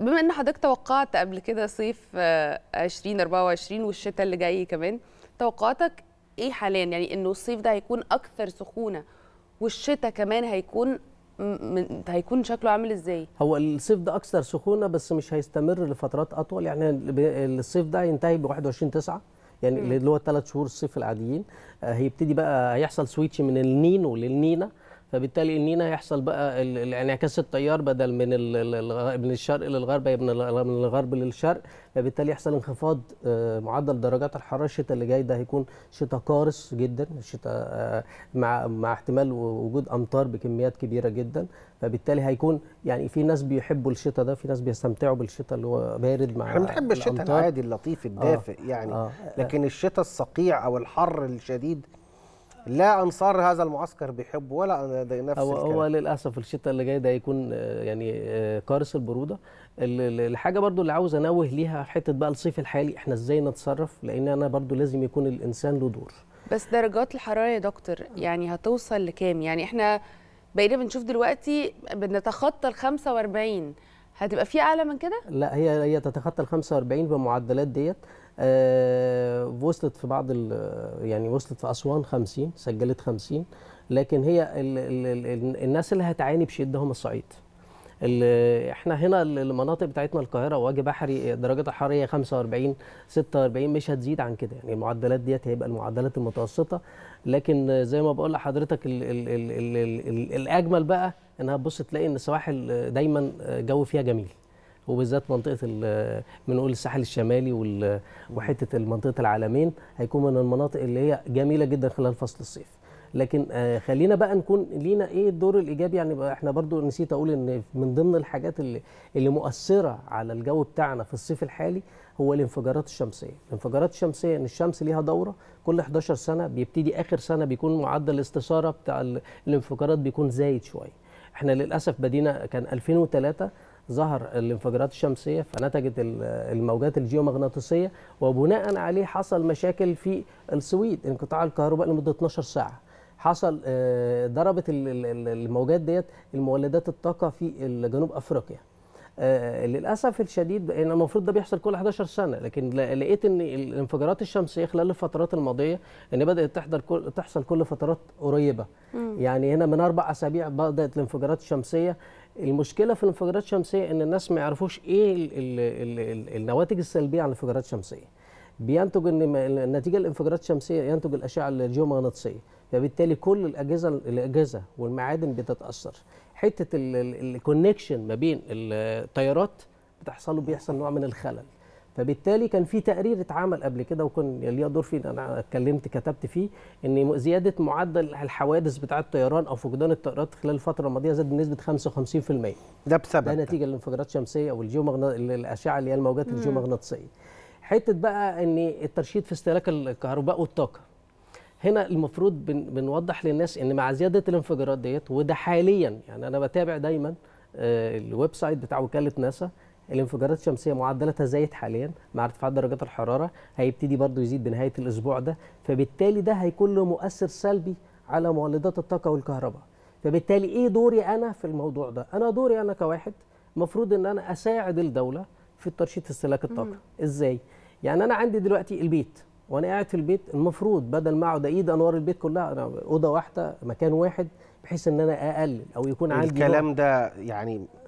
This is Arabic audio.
بما ان حضرتك توقعت قبل كده صيف 2024 آه، والشتاء اللي جاي كمان توقعاتك ايه حاليا يعني انه الصيف ده هيكون اكثر سخونه والشتاء كمان هيكون من هيكون شكله عامل ازاي؟ هو الصيف ده اكثر سخونه بس مش هيستمر لفترات اطول يعني الصيف ده هينتهي ب 21 9 يعني اللي هو الثلاث شهور الصيف العاديين آه، هيبتدي بقى هيحصل سويتش من النينو للنينا فبالتالي النينا هيحصل بقى انعكاس التيار بدل من من الشرق للغرب من الغرب للشرق فبالتالي يحصل انخفاض آه، معدل درجات الحراره الشتاء اللي جاي ده هيكون شتاء قارس جدا شتاء آه، مع مع احتمال وجود امطار بكميات كبيره جدا فبالتالي هيكون يعني في ناس بيحبوا الشتاء ده في ناس بيستمتعوا بالشتاء اللي هو بارد مع احنا بنحب الشتاء العادي اللطيف الدافئ آه يعني آه لكن آه. الشتاء الصقيع او الحر الشديد لا انصار هذا المعسكر بيحبوا ولا نفس هو هو للاسف الشتاء اللي جاي ده هيكون آه، يعني قارص آه، البروده الحاجه برضو اللي عاوز انوه ليها حته بقى الصيف الحالي احنا ازاي نتصرف لان انا برضو لازم يكون الانسان له دور بس درجات الحراره يا دكتور يعني هتوصل لكام يعني احنا بقينا بنشوف دلوقتي بنتخطى ال 45 هتبقى في اعلى من كده؟ لا هي هي تتخطى ال 45 بالمعدلات ديت آه وصلت في بعض يعني وصلت في اسوان 50 سجلت 50 لكن هي الـ الـ الـ الناس اللي هتعاني بشده هم الصعيد. احنا هنا المناطق بتاعتنا القاهره وادي بحري درجات الحراره هي 45 46 مش هتزيد عن كده يعني المعدلات ديت هيبقى المعدلات المتوسطه لكن زي ما بقول لحضرتك الـ الـ الـ الـ الـ الـ الاجمل بقى انها تبص تلاقي ان السواحل دايما جو فيها جميل وبالذات منطقه بنقول الساحل الشمالي وحته منطقه العالمين هيكون من المناطق اللي هي جميله جدا خلال فصل الصيف لكن آه، خلينا بقى نكون لينا ايه الدور الايجابي يعني احنا برضو نسيت اقول ان من ضمن الحاجات اللي اللي مؤثره على الجو بتاعنا في الصيف الحالي هو الانفجارات الشمسيه الانفجارات الشمسيه ان الشمس ليها دوره كل 11 سنه بيبتدي اخر سنه بيكون معدل الاستثاره بتاع الانفجارات بيكون زايد شويه احنا للاسف بدينا كان 2003 ظهر الانفجارات الشمسيه فنتجت الموجات الجيومغناطيسيه وبناء عليه حصل مشاكل في السويد انقطاع الكهرباء لمده 12 ساعه حصل آه، ضربت الموجات ديت المولدات الطاقه في جنوب افريقيا آه، للاسف الشديد ان المفروض ده بيحصل كل 11 سنه لكن لقيت ان الانفجارات الشمسيه خلال الفترات الماضيه ان بدات تحضر كل تحصل كل فترات قريبه يعني هنا من اربع اسابيع بدات الانفجارات الشمسيه المشكله في الانفجارات الشمسيه ان الناس ما يعرفوش ايه الـ الـ الـ النواتج السلبيه عن الانفجارات الشمسيه بينتج ان نتيجه الانفجارات الشمسيه ينتج الاشعه الجيومغناطيسيه فبالتالي كل الاجهزه الاجهزه والمعادن بتتاثر حته الكونكشن ما بين التيارات بتحصل له بيحصل نوع من الخلل فبالتالي كان في تقرير اتعمل قبل كده وكان ليا دور فيه انا اتكلمت كتبت فيه ان زياده معدل الحوادث بتاعه الطيران او فقدان الطائرات خلال الفتره الماضيه زاد بنسبه 55% ده بسبب ده نتيجه الانفجارات الشمسيه او الاشعه اللي هي الموجات الجيومغناطيسيه حته بقى ان الترشيد في استهلاك الكهرباء والطاقه هنا المفروض بن بنوضح للناس ان مع زياده الانفجارات ديت وده حاليا يعني انا بتابع دايما آه، الويب سايت بتاع وكاله ناسا الانفجارات الشمسيه معدله تزايد حاليا مع ارتفاع درجات الحراره هيبتدي برضو يزيد بنهايه الاسبوع ده فبالتالي ده هيكون له مؤثر سلبي على مولدات الطاقه والكهرباء فبالتالي ايه دوري انا في الموضوع ده انا دوري انا كواحد المفروض ان انا اساعد الدوله في ترشيد استهلاك الطاقه ازاي يعني انا عندي دلوقتي البيت وانا قاعد في البيت المفروض بدل ما اقعد ايد انوار البيت كلها انا اوضه واحده مكان واحد بحيث ان انا اقلل او يكون عندي الكلام ده يعني